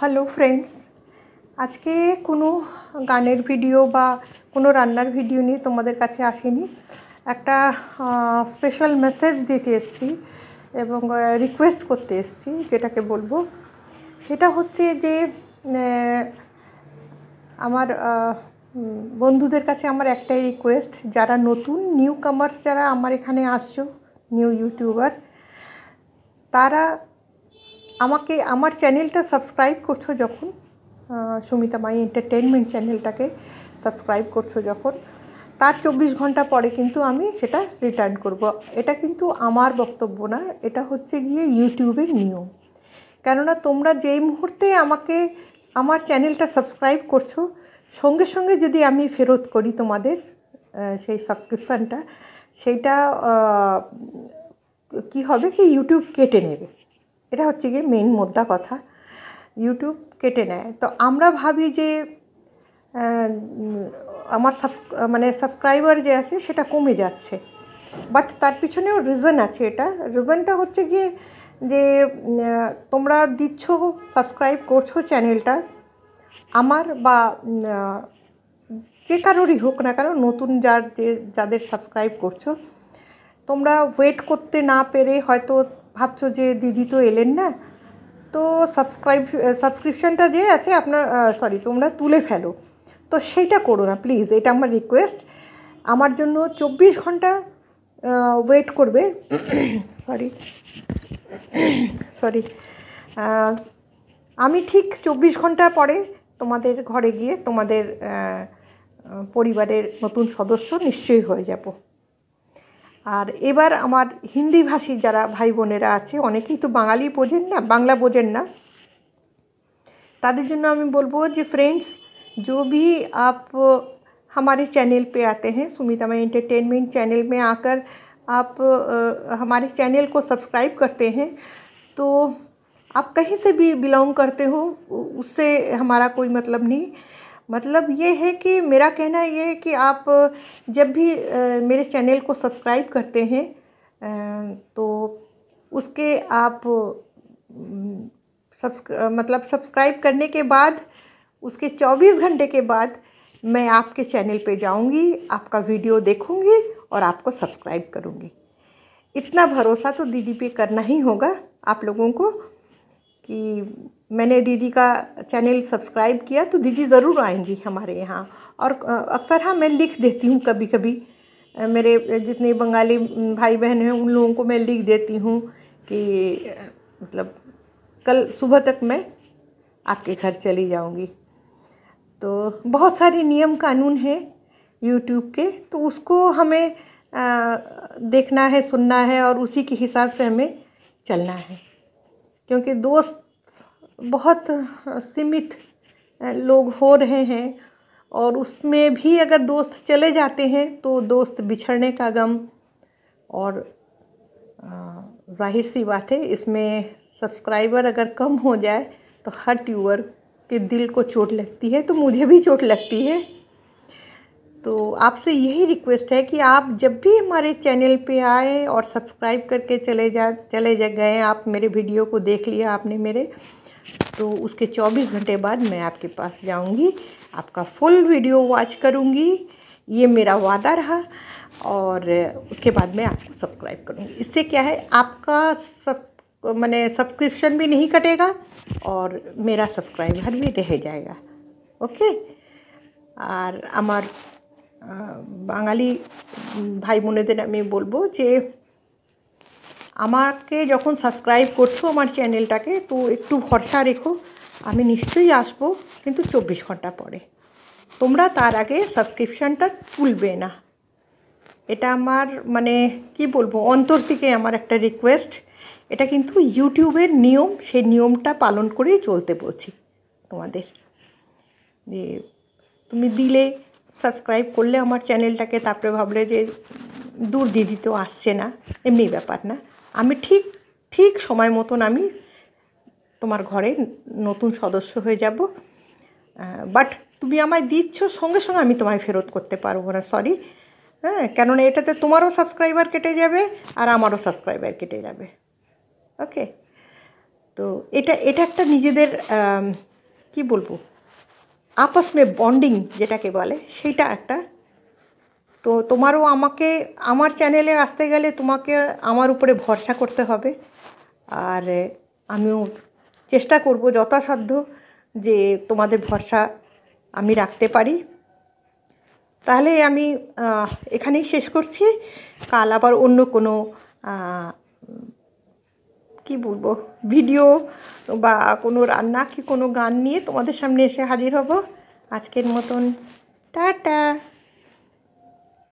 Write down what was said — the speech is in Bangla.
হ্যালো ফ্রেন্ডস আজকে কোনো গানের ভিডিও বা কোনো রান্নার ভিডিও নিয়ে তোমাদের কাছে আসিনি একটা স্পেশাল মেসেজ দিতে এসছি এবং রিকোয়েস্ট করতে এসছি যেটাকে বলবো সেটা হচ্ছে যে আমার বন্ধুদের কাছে আমার একটাই রিকোয়েস্ট যারা নতুন নিউ কামার্স যারা আমার এখানে আসছো নিউ ইউটিউবার তারা আমাকে আমার চ্যানেলটা সাবস্ক্রাইব করছো যখন সুমিতা মাই এন্টারটেনমেন্ট চ্যানেলটাকে সাবস্ক্রাইব করছো যখন তার চব্বিশ ঘন্টা পরে কিন্তু আমি সেটা রিটার্ন করব। এটা কিন্তু আমার বক্তব্য না এটা হচ্ছে গিয়ে ইউটিউবের নিয়ম কেননা তোমরা যেই মুহূর্তে আমাকে আমার চ্যানেলটা সাবস্ক্রাইব করছো সঙ্গে সঙ্গে যদি আমি ফেরত করি তোমাদের সেই সাবস্ক্রিপশানটা সেইটা কি হবে কি ইউটিউব কেটে নেবে এটা হচ্ছে গিয়ে মেন মোদ্দা কথা ইউটিউব কেটে নেয় তো আমরা ভাবি যে আমার সাব মানে সাবস্ক্রাইবার যে আছে সেটা কমে যাচ্ছে বাট তার পিছনেও রিজন আছে এটা রিজনটা হচ্ছে গিয়ে যে তোমরা দিচ্ছ সাবস্ক্রাইব করছো চ্যানেলটা আমার বা যে কারোরই হোক না কারো নতুন যার যে যাদের সাবস্ক্রাইব করছো তোমরা ওয়েট করতে না পেরে হয়তো ভাবছো যে দিদি তো এলেন না তো সাবস্ক্রাইব সাবস্ক্রিপশানটা যে আছে আপনার সরি তোমরা তুলে ফেলো তো সেইটা করো না প্লিজ এটা আমার রিকোয়েস্ট আমার জন্য চব্বিশ ঘন্টা ওয়েট করবে সরি সরি আমি ঠিক চব্বিশ ঘন্টা পরে তোমাদের ঘরে গিয়ে তোমাদের পরিবারের নতুন সদস্য নিশ্চয়ই হয়ে যাব और एबार हिंदी भाषी जरा भाई बोन आने तो बांगाली বাঙালি ना बांगला বাংলা ना না बोलो जो फ्रेंड्स जो भी आप हमारे चैनल पे आते हैं सुमिता मई एंटरटेनमेंट चैनल में आकर आप हमारे चैनल को सब्सक्राइब करते हैं तो आप कहीं से भी बिलोंग करते हो उससे हमारा कोई मतलब नहीं मतलब ये है कि मेरा कहना ये है कि आप जब भी मेरे चैनल को सब्सक्राइब करते हैं तो उसके आप सब्सक्र मतलब सब्सक्राइब करने के बाद उसके 24 घंटे के बाद मैं आपके चैनल पे जाऊंगी आपका वीडियो देखूंगी और आपको सब्सक्राइब करूंगी इतना भरोसा तो दीदी पे करना ही होगा आप लोगों को कि मैंने दीदी का चैनल सब्सक्राइब किया तो दीदी ज़रूर आएंगी हमारे यहाँ और अक्सर हाँ मैं लिख देती हूँ कभी कभी मेरे जितने बंगाली भाई बहन हैं उन लोगों को मैं लिख देती हूँ कि मतलब कल सुबह तक मैं आपके घर चली जाऊँगी तो बहुत सारे नियम कानून हैं यूट्यूब के तो उसको हमें आ, देखना है सुनना है और उसी के हिसाब से हमें चलना है क्योंकि दोस्त बहुत सीमित लोग हो रहे हैं और उसमें भी अगर दोस्त चले जाते हैं तो दोस्त बिछड़ने का गम और जाहिर सी बात है इसमें सब्सक्राइबर अगर कम हो जाए तो हर ट्यूबर के दिल को चोट लगती है तो मुझे भी चोट लगती है तो आपसे यही रिक्वेस्ट है कि आप जब भी हमारे चैनल पे आए और सब्सक्राइब करके चले जा चले जा गए आप मेरे वीडियो को देख लिया आपने मेरे तो उसके 24 घंटे बाद मैं आपके पास जाऊंगी आपका फुल वीडियो वॉच करूंगी ये मेरा वादा रहा और उसके बाद मैं आपको सब्सक्राइब करूंगी इससे क्या है आपका सब मैंने सब्सक्रिप्शन भी नहीं कटेगा और मेरा सब्सक्राइबर भी रह जाएगा ओके और अमर বাঙালি ভাই বোনেদের আমি বলবো যে আমাকে যখন সাবস্ক্রাইব করছো আমার চ্যানেলটাকে তো একটু ভরসা রেখো আমি নিশ্চয়ই আসবো কিন্তু চব্বিশ ঘন্টা পরে তোমরা তার আগে সাবস্ক্রিপশানটা তুলবে না এটা আমার মানে কি বলবো অন্তর থেকে আমার একটা রিকোয়েস্ট এটা কিন্তু ইউটিউবের নিয়ম সেই নিয়মটা পালন করেই চলতে বলছি তোমাদের যে তুমি দিলে সাবস্ক্রাইব করলে আমার চ্যানেলটাকে তারপরে ভাবলে যে দূর দিদি তো আসছে না এমনি ব্যাপার না আমি ঠিক ঠিক সময় মতন আমি তোমার ঘরে নতুন সদস্য হয়ে যাব বাট তুমি আমায় দিচ্ছ সঙ্গে সঙ্গে আমি তোমায় ফেরত করতে পারবো না সরি হ্যাঁ কেননা এটাতে তোমারও সাবস্ক্রাইবার কেটে যাবে আর আমারও সাবস্ক্রাইবার কেটে যাবে ওকে তো এটা এটা একটা নিজেদের কি বলবো আপস মে বন্ডিং যেটাকে বলে সেইটা একটা তো তোমারও আমাকে আমার চ্যানেলে আসতে গেলে তোমাকে আমার উপরে ভরসা করতে হবে আর আমিও চেষ্টা করব যথাসাধ্য যে তোমাদের ভরসা আমি রাখতে পারি তাহলে আমি এখানেই শেষ করছি কাল আবার অন্য কোনো কি বলবো ভিডিও বা কোনো রান্না কি কোনো গান নিয়ে তোমাদের সামনে এসে হাজির হব আজকের মতন টাটা